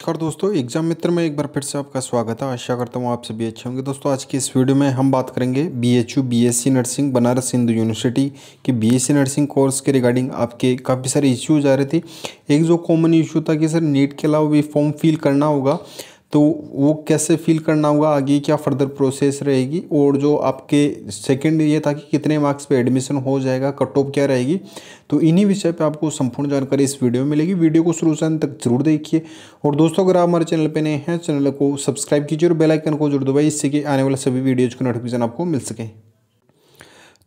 नमस्कार दोस्तों एग्जाम मित्र में एक बार फिर से आपका स्वागत है आशा करता हूँ आप सभी अच्छे होंगे दोस्तों आज की इस वीडियो में हम बात करेंगे B H U B S C nursing Banaras Hindu university के B S C nursing course के रिगार्डिंग आपके काफ़ी सारे इश्यूज आ रहे थे एक जो कॉमन इशू था कि सर नीट के अलावा भी फॉर्म फिल करना होगा तो वो कैसे फील करना होगा आगे क्या फर्दर प्रोसेस रहेगी और जो आपके सेकंड ये था कि कितने मार्क्स पे एडमिशन हो जाएगा कट ऑफ क्या रहेगी तो इन्हीं विषय पे आपको संपूर्ण जानकारी इस वीडियो में मिलेगी वीडियो को शुरू से अंत तक जरूर देखिए और दोस्तों अगर आप हमारे चैनल पर नए हैं चैनल को सब्सक्राइब कीजिए और बेलाइकन को जरूर दबाइए इससे कि आने वाले सभी वीडियोज़ का नोटिफिकेशन आपको मिल सके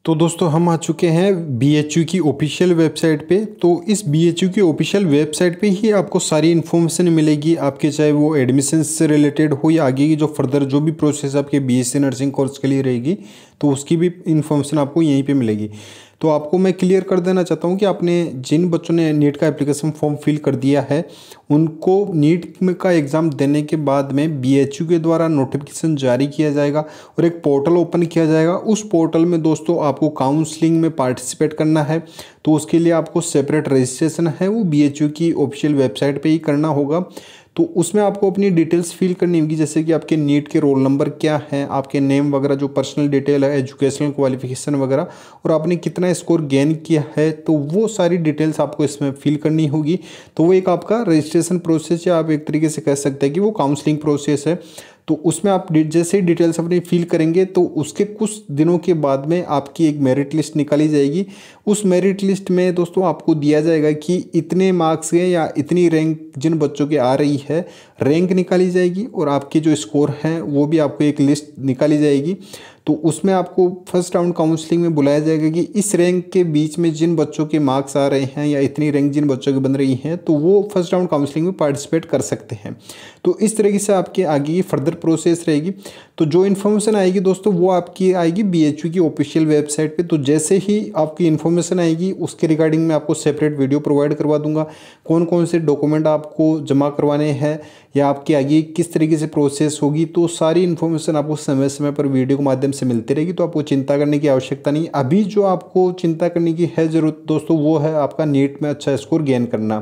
तो दोस्तों हम आ चुके हैं बी की ऑफिशियल वेबसाइट पे तो इस बी की ऑफिशियल वेबसाइट पे ही आपको सारी इन्फॉर्मेशन मिलेगी आपके चाहे वो एडमिशन से रिलेटेड हो या आगे की जो फर्दर जो भी प्रोसेस आपके सी नर्सिंग कोर्स के लिए रहेगी तो उसकी भी इन्फॉर्मेशन आपको यहीं पे मिलेगी तो आपको मैं क्लियर कर देना चाहता हूँ कि आपने जिन बच्चों ने नीट का एप्लीकेशन फॉर्म फिल कर दिया है उनको नीट में का एग्ज़ाम देने के बाद में बीएचयू के द्वारा नोटिफिकेशन जारी किया जाएगा और एक पोर्टल ओपन किया जाएगा उस पोर्टल में दोस्तों आपको काउंसलिंग में पार्टिसिपेट करना है तो उसके लिए आपको सेपरेट रजिस्ट्रेशन है वो बी की ऑफिशियल वेबसाइट पर ही करना होगा तो उसमें आपको अपनी डिटेल्स फिल करनी होगी जैसे कि आपके नीट के रोल नंबर क्या है आपके नेम वगैरह जो पर्सनल डिटेल है एजुकेशनल क्वालिफिकेशन वगैरह और आपने कितना स्कोर गेन किया है तो वो सारी डिटेल्स आपको इसमें फिल करनी होगी तो वो एक आपका रजिस्ट्रेशन प्रोसेस या आप एक तरीके से कह सकते हैं कि वो काउंसलिंग प्रोसेस है तो उसमें आप जैसे ही डिटेल्स अपनी फिल करेंगे तो उसके कुछ दिनों के बाद में आपकी एक मेरिट लिस्ट निकाली जाएगी उस मेरिट लिस्ट में दोस्तों आपको दिया जाएगा कि इतने मार्क्स हैं या इतनी रैंक जिन बच्चों की आ रही है रैंक निकाली जाएगी और आपके जो स्कोर हैं वो भी आपको एक लिस्ट निकाली जाएगी तो उसमें आपको फर्स्ट राउंड काउंसलिंग में बुलाया जाएगा कि इस रैंक के बीच में जिन बच्चों के मार्क्स आ रहे हैं या इतनी रैंक जिन बच्चों की बन रही हैं तो वो फर्स्ट राउंड काउंसलिंग में पार्टिसिपेट कर सकते हैं तो इस तरीके से आपके आगे की फर्दर प्रोसेस रहेगी तो जो इन्फॉर्मेशन आएगी दोस्तों वो आपकी आएगी बी की ऑफिशियल वेबसाइट पर तो जैसे ही आपकी इन्फॉर्मेशन आएगी उसके रिगार्डिंग मैं आपको सेपरेट वीडियो प्रोवाइड करवा दूँगा कौन कौन से डॉक्यूमेंट आप आपको जमा करवाने हैं या आपकी आगे किस तरीके से प्रोसेस होगी तो सारी इन्फॉर्मेशन आपको समय समय पर वीडियो के माध्यम से मिलती रहेगी तो आपको चिंता करने की आवश्यकता नहीं अभी जो आपको चिंता करने की है ज़रूरत दोस्तों वो है आपका नीट में अच्छा स्कोर गेन करना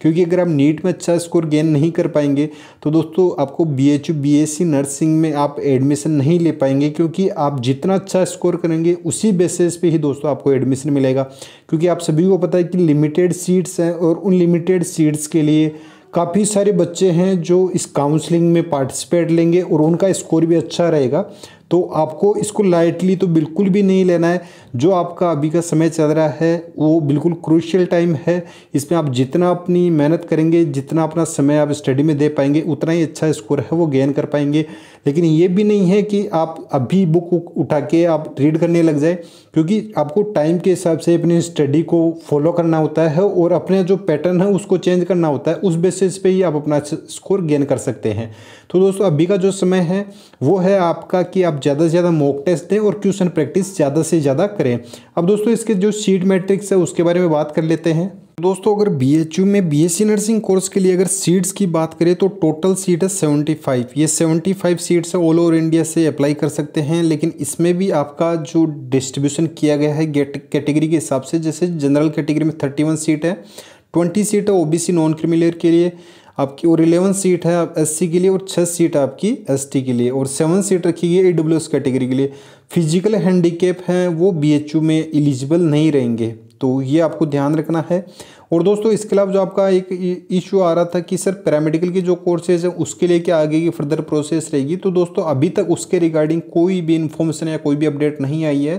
क्योंकि अगर आप नीट में अच्छा स्कोर गेन नहीं कर पाएंगे तो दोस्तों आपको B H U B S C nursing में आप एडमिशन नहीं ले पाएंगे क्योंकि आप जितना अच्छा स्कोर करेंगे उसी बेसिस पे ही दोस्तों आपको एडमिशन मिलेगा क्योंकि आप सभी को पता है कि लिमिटेड सीट्स हैं और उन लिमिटेड सीट्स के लिए काफ़ी सारे बच्चे हैं जो इस काउंसलिंग में पार्टिसिपेट लेंगे और उनका स्कोर भी अच्छा रहेगा तो आपको इसको लाइटली तो बिल्कुल भी नहीं लेना है जो आपका अभी का समय चल रहा है वो बिल्कुल क्रूशियल टाइम है इसमें आप जितना अपनी मेहनत करेंगे जितना अपना समय आप स्टडी में दे पाएंगे उतना ही अच्छा स्कोर है वो गेन कर पाएंगे लेकिन ये भी नहीं है कि आप अभी बुक उठा के आप रीड करने लग जाए क्योंकि आपको टाइम के हिसाब से अपनी स्टडी को फॉलो करना होता है और अपने जो पैटर्न है उसको चेंज करना होता है उस बेसिस पे ही आप अपना स्कोर गेन कर सकते हैं तो दोस्तों अभी का जो समय है वो है आपका कि आप ज़्यादा से ज़्यादा मॉक टेस्ट दें और क्वेश्चन प्रैक्टिस ज़्यादा से ज़्यादा करें अब दोस्तों इसके जो सीट मैट्रिक्स है उसके बारे में बात कर लेते हैं दोस्तों अगर यू में सी नर्सिंग कोर्स के लिए अगर सीट्स की बात करें तो टोटल सीट है 75 ये 75 सीट्स ऑल ओवर इंडिया से अप्लाई कर सकते हैं लेकिन इसमें भी आपका जो डिस्ट्रीब्यूशन किया गया है कैटेगरी के हिसाब से जैसे जनरल कैटेगरी में 31 सीट है 20 सीट है ओबीसी नॉन क्रिमिलियर के लिए आपकी और इलेवन सीट है आप सी के लिए और छः सीट आपकी टी के लिए और सेवन सीट रखी गई ए डब्ल्यू एस कैटेगरी के लिए फिजिकल हैंडीकेप हैं वो यू में एलिजिबल नहीं रहेंगे तो ये आपको ध्यान रखना है और दोस्तों इसके अलावा जो आपका एक इशू आ रहा था कि सर पैरामेडिकल की जो कोर्सेज है उसके लिए क्या आगे की फर्दर प्रोसेस रहेगी तो दोस्तों अभी तक उसके रिगार्डिंग कोई भी इन्फॉर्मेशन या कोई भी अपडेट नहीं आई है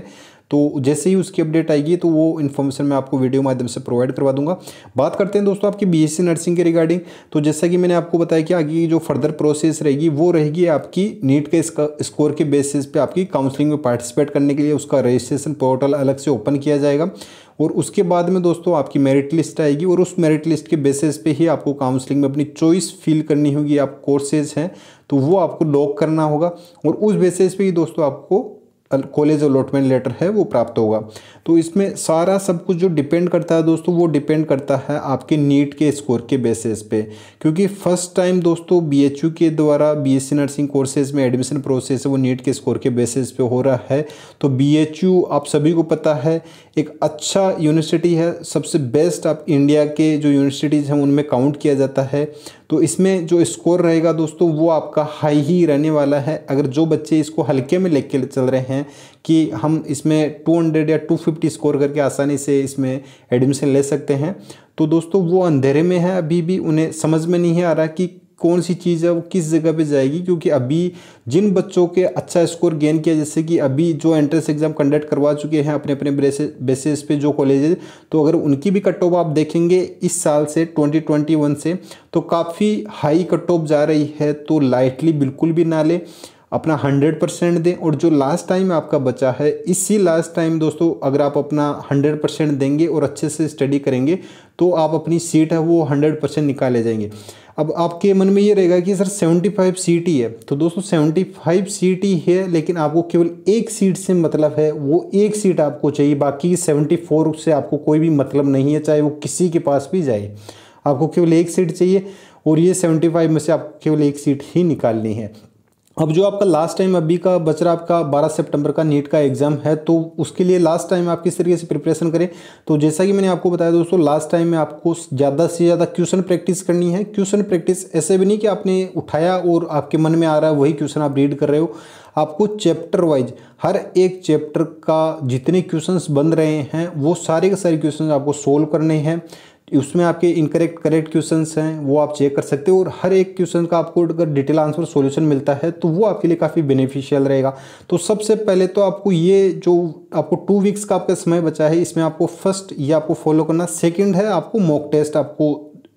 तो जैसे ही उसकी अपडेट आएगी तो वो इन्फॉर्मेशन मैं आपको वीडियो माध्यम से प्रोवाइड करवा दूंगा बात करते हैं दोस्तों आपकी बीएससी नर्सिंग के रिगार्डिंग तो जैसा कि मैंने आपको बताया कि आगे की जो फर्दर प्रोसेस रहेगी वो रहेगी आपकी नीट के स्कोर के बेसिस पे आपकी काउंसलिंग में पार्टिसिपेट करने के लिए उसका रजिस्ट्रेशन पोर्टल अलग से ओपन किया जाएगा और उसके बाद में दोस्तों आपकी मेरिट लिस्ट आएगी और उस मेरिट लिस्ट के बेसिस पे ही आपको काउंसलिंग में अपनी चॉइस फील करनी होगी आप कोर्सेज हैं तो वो आपको लॉक करना होगा और उस बेसिस पे ही दोस्तों आपको कॉलेज अलॉटमेंट लेटर है वो प्राप्त होगा तो इसमें सारा सब कुछ जो डिपेंड करता है दोस्तों वो डिपेंड करता है आपके नीट के स्कोर के बेसिस पे क्योंकि फर्स्ट टाइम दोस्तों बीएचयू के द्वारा बीएससी नर्सिंग कोर्सेज में एडमिशन प्रोसेस वो नीट के स्कोर के बेसिस पे हो रहा है तो बी आप सभी को पता है एक अच्छा यूनिवर्सिटी है सबसे बेस्ट आप इंडिया के जो यूनिवर्सिटीज़ हैं उनमें काउंट किया जाता है तो इसमें जो स्कोर रहेगा दोस्तों वो आपका हाई ही रहने वाला है अगर जो बच्चे इसको हल्के में लेके चल रहे हैं हैं कि हम इसमें 200 या 250 स्कोर करके आसानी से इसमें एडमिशन ले सकते हैं तो दोस्तों वो अंधेरे में है अभी भी उन्हें समझ में नहीं आ रहा कि कौन सी चीज़ है वो किस जगह पे जाएगी क्योंकि अभी जिन बच्चों के अच्छा स्कोर गेन किया जैसे कि अभी जो एंट्रेंस एग्ज़ाम कंडक्ट करवा चुके हैं अपने अपने बेसिस पे जो कॉलेजेस तो अगर उनकी भी कट ऑफ आप देखेंगे इस साल से 2021 से तो काफ़ी हाई कट ऑफ जा रही है तो लाइटली बिल्कुल भी ना लें अपना हंड्रेड परसेंट दें और जो लास्ट टाइम आपका बचा है इसी लास्ट टाइम दोस्तों अगर आप अपना हंड्रेड परसेंट देंगे और अच्छे से स्टडी करेंगे तो आप अपनी सीट है वो हंड्रेड परसेंट निकाले जाएंगे अब आपके मन में ये रहेगा कि सर सेवेंटी फाइव सीट ही है तो दोस्तों सेवेंटी फाइव सीट ही है लेकिन आपको केवल एक सीट से मतलब है वो एक सीट आपको चाहिए बाकी सेवेंटी फोर से आपको कोई भी मतलब नहीं है चाहे वो किसी के पास भी जाए आपको केवल एक सीट चाहिए और ये सेवेंटी फाइव में से आपको केवल एक सीट ही निकालनी है अब जो आपका लास्ट टाइम अभी का बच रहा आपका 12 सितंबर का नीट का एग्ज़ाम है तो उसके लिए लास्ट टाइम आप किस तरीके से प्रिपरेशन करें तो जैसा कि मैंने आपको बताया दोस्तों लास्ट टाइम में आपको ज़्यादा से ज़्यादा क्वेश्चन प्रैक्टिस करनी है क्वेश्चन प्रैक्टिस ऐसे भी नहीं कि आपने उठाया और आपके मन में आ रहा है वही क्वेश्चन आप रीड कर रहे हो आपको चैप्टर वाइज हर एक चैप्टर का जितने क्वेश्चंस बन रहे हैं वो सारे के सारे क्वेश्चन आपको सोल्व करने हैं उसमें आपके इनकरेक्ट करेक्ट क्वेश्चन हैं वो आप चेक कर सकते हो और हर एक क्वेश्चन का आपको अगर डिटेल आंसर सॉल्यूशन मिलता है तो वो आपके लिए काफ़ी बेनिफिशियल रहेगा तो सबसे पहले तो आपको ये जो आपको टू वीक्स का आपका समय बचा है इसमें आपको फर्स्ट ये आपको फॉलो करना सेकेंड है आपको मॉक टेस्ट आपको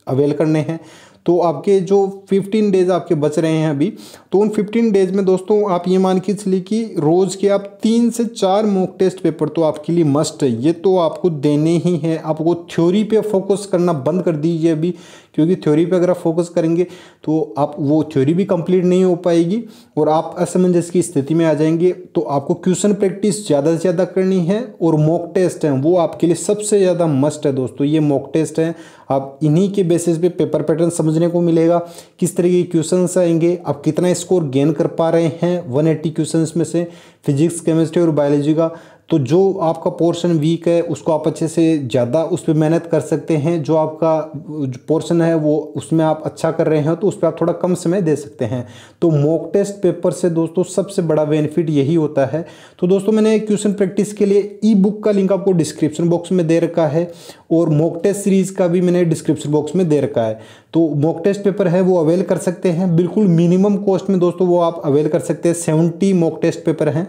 अवेल करने हैं तो आपके जो 15 डेज़ आपके बच रहे हैं अभी तो उन 15 डेज़ में दोस्तों आप ये मान के चलिए कि रोज़ के आप तीन से चार मॉक टेस्ट पेपर तो आपके लिए मस्ट है ये तो आपको देने ही हैं आपको थ्योरी पे फोकस करना बंद कर दीजिए अभी क्योंकि थ्योरी पे अगर आप फोकस करेंगे तो आप वो थ्योरी भी कंप्लीट नहीं हो पाएगी और आप असमंजस की स्थिति में आ जाएंगे तो आपको क्वेश्चन प्रैक्टिस ज़्यादा से ज़्यादा करनी है और मॉक टेस्ट हैं वो आपके लिए सबसे ज़्यादा मस्ट है दोस्तों ये मॉक टेस्ट हैं आप इन्हीं के बेसिस पे पेपर पैटर्न समझने को मिलेगा किस तरह के क्वेश्चन आएंगे आप कितना स्कोर गेन कर पा रहे हैं वन एट्टी क्वेश्चन में से फिजिक्स केमिस्ट्री और बायोलॉजी का तो जो आपका पोर्शन वीक है उसको आप अच्छे से ज़्यादा उस पर मेहनत कर सकते हैं जो आपका जो पोर्शन है वो उसमें आप अच्छा कर रहे हैं तो उस पर आप थोड़ा कम समय दे सकते हैं तो मॉक टेस्ट पेपर से दोस्तों सबसे बड़ा बेनिफिट यही होता है तो दोस्तों मैंने क्वेश्चन प्रैक्टिस के लिए ई बुक का लिंक आपको डिस्क्रिप्शन बॉक्स में दे रखा है और मॉक टेस्ट सीरीज़ का भी मैंने डिस्क्रिप्शन बॉक्स में दे रखा है तो मॉक टेस्ट पेपर है वो अवेल कर सकते हैं बिल्कुल मिनिमम कॉस्ट में दोस्तों वो आप अवेल कर सकते हैं सेवेंटी मॉक टेस्ट पेपर हैं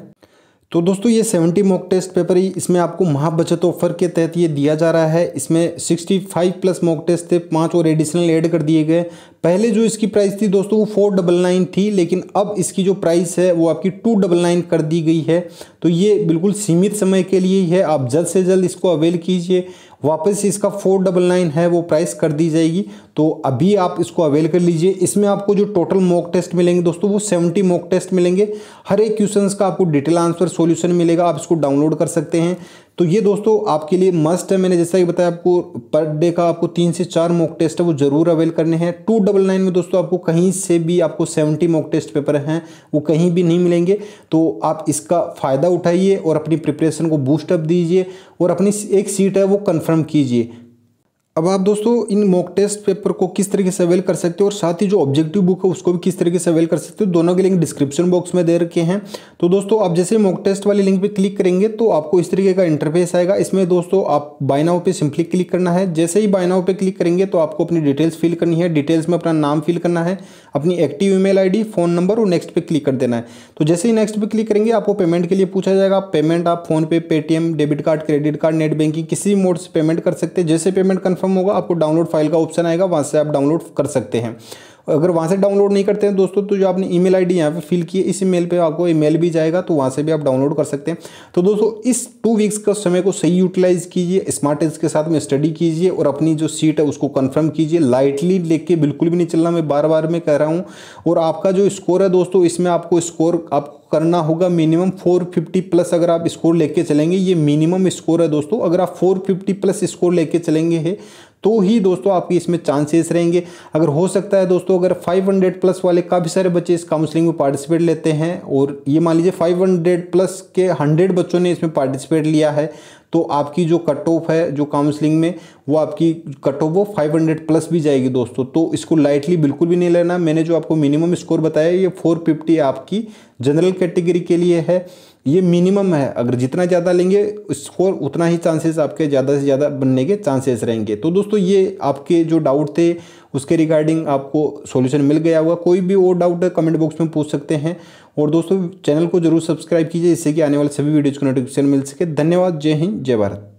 तो दोस्तों ये 70 मॉक टेस्ट पेपर ही इसमें आपको महाबचत ऑफर के तहत ये दिया जा रहा है इसमें 65 प्लस मॉक टेस्ट थे पांच और एडिशनल ऐड कर दिए गए पहले जो इसकी प्राइस थी दोस्तों वो फोर डबल नाइन थी लेकिन अब इसकी जो प्राइस है वो आपकी टू डबल नाइन कर दी गई है तो ये बिल्कुल सीमित समय के लिए ही है आप जल्द से जल्द इसको अवेल कीजिए वापस इसका फोर डबल नाइन है वो प्राइस कर दी जाएगी तो अभी आप इसको अवेल कर लीजिए इसमें आपको जो टोटल मॉक टेस्ट मिलेंगे दोस्तों वो सेवेंटी मॉक टेस्ट मिलेंगे हर एक क्वेश्चन का आपको डिटेल आंसर सॉल्यूशन मिलेगा आप इसको डाउनलोड कर सकते हैं तो ये दोस्तों आपके लिए मस्ट है मैंने जैसा कि बताया आपको पर डे का आपको तीन से चार मॉक टेस्ट है वो जरूर अवेल करने हैं टू डबल नाइन में दोस्तों आपको कहीं से भी आपको सेवेंटी मॉक टेस्ट पेपर हैं वो कहीं भी नहीं मिलेंगे तो आप इसका फ़ायदा उठाइए और अपनी प्रिपरेशन को बूस्टअप दीजिए और अपनी एक सीट है वो कन्फर्म कीजिए अब आप दोस्तों इन मॉक टेस्ट पेपर को किस तरीके से अवेल कर सकते हो और साथ ही जो ऑब्जेक्टिव बुक है उसको भी किस तरीके से अवेल कर सकते हो दोनों के लिंक डिस्क्रिप्शन बॉक्स में दे रखे हैं तो दोस्तों आप जैसे मॉक टेस्ट वाले लिंक पे क्लिक करेंगे तो आपको इस तरीके का इंटरफेस आएगा इसमें दोस्तों आप बायनाओ पे सिंपली क्लिक करना है जैसे ही बायनाओ पर क्लिक करेंगे तो आपको अपनी डिटेल्स फिल करनी है डिटेल्स में अपना नाम फिल करना है अपनी active email phone number और नेक्स्ट पे क्लिक कर देना है तो जैसे ही नेक्स्ट पे क्लिक करेंगे आपको पेमेंट के लिए पूछा जाएगा पेमेंट आप PhonePe Paytm debit card credit card net banking किसी भी मोड से पेमेंट कर सकते हैं जैसे पेमेंट कन्फर्म खत्म होगा आपको डाउनलोड फाइल का ऑप्शन आएगा वहाँ से आप डाउनलोड कर सकते हैं अगर वहाँ से डाउनलोड नहीं करते हैं दोस्तों तो जो आपने ईमेल आईडी यहाँ पे फिल की है इस ईमेल पे आपको ईमेल भी जाएगा तो वहाँ से भी आप डाउनलोड कर सकते हैं तो दोस्तों इस टू वीक्स का समय को सही यूटिलाइज कीजिए स्मार्ट के साथ में स्टडी कीजिए और अपनी जो सीट है उसको कन्फर्म कीजिए लाइटली लेके के बिल्कुल भी नहीं चलना मैं बार बार में कह रहा हूँ और आपका जो स्कोर है दोस्तों इसमें आपको स्कोर आपको करना होगा मिनिमम 450 प्लस अगर आप स्कोर लेके चलेंगे ये मिनिमम स्कोर है दोस्तों अगर आप 450 प्लस स्कोर लेके चलेंगे है तो ही दोस्तों आपकी इसमें चांसेस रहेंगे अगर हो सकता है दोस्तों अगर 500 प्लस वाले काफ़ी सारे बच्चे इस काउंसलिंग में पार्टिसिपेट लेते हैं और ये मान लीजिए 500 प्लस के 100 बच्चों ने इसमें पार्टिसिपेट लिया है तो आपकी जो कट ऑफ है जो काउंसलिंग में वो आपकी कट ऑफ वो 500 प्लस भी जाएगी दोस्तों तो इसको लाइटली बिल्कुल भी नहीं लेना मैंने जो आपको मिनिमम स्कोर बताया ये 450 आपकी जनरल कैटेगरी के लिए है ये मिनिमम है अगर जितना ज़्यादा लेंगे स्कोर उतना ही चांसेस आपके ज़्यादा से ज़्यादा बनने के चांसेस रहेंगे तो दोस्तों ये आपके जो डाउट थे उसके रिगार्डिंग आपको सॉल्यूशन मिल गया होगा कोई भी और डाउट है कमेंट बॉक्स में पूछ सकते हैं और दोस्तों चैनल को जरूर सब्सक्राइब कीजिए इससे कि आने वाले सभी वीडियोज़ को नोटिफिकेशन मिल सके धन्यवाद जय हिंद जय भारत